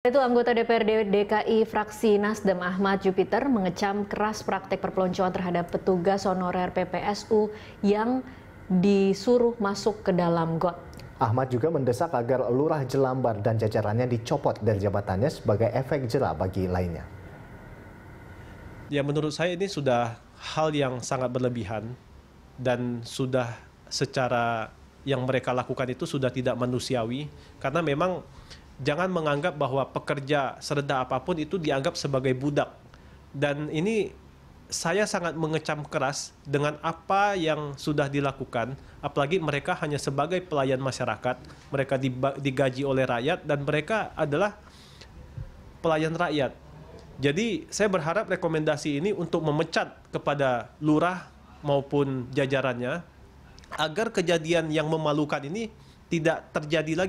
Itu anggota DPRD DKI fraksi Nasdem Ahmad Jupiter mengecam keras praktek perpeloncoan terhadap petugas honorer PPSU yang disuruh masuk ke dalam got. Ahmad juga mendesak agar Lurah Jelambar dan jajarannya dicopot dari jabatannya sebagai efek jerah bagi lainnya. Ya menurut saya ini sudah hal yang sangat berlebihan dan sudah secara yang mereka lakukan itu sudah tidak manusiawi karena memang jangan menganggap bahwa pekerja serda apapun itu dianggap sebagai budak. Dan ini saya sangat mengecam keras dengan apa yang sudah dilakukan, apalagi mereka hanya sebagai pelayan masyarakat, mereka digaji oleh rakyat dan mereka adalah pelayan rakyat. Jadi saya berharap rekomendasi ini untuk memecat kepada lurah maupun jajarannya agar kejadian yang memalukan ini tidak terjadi lagi.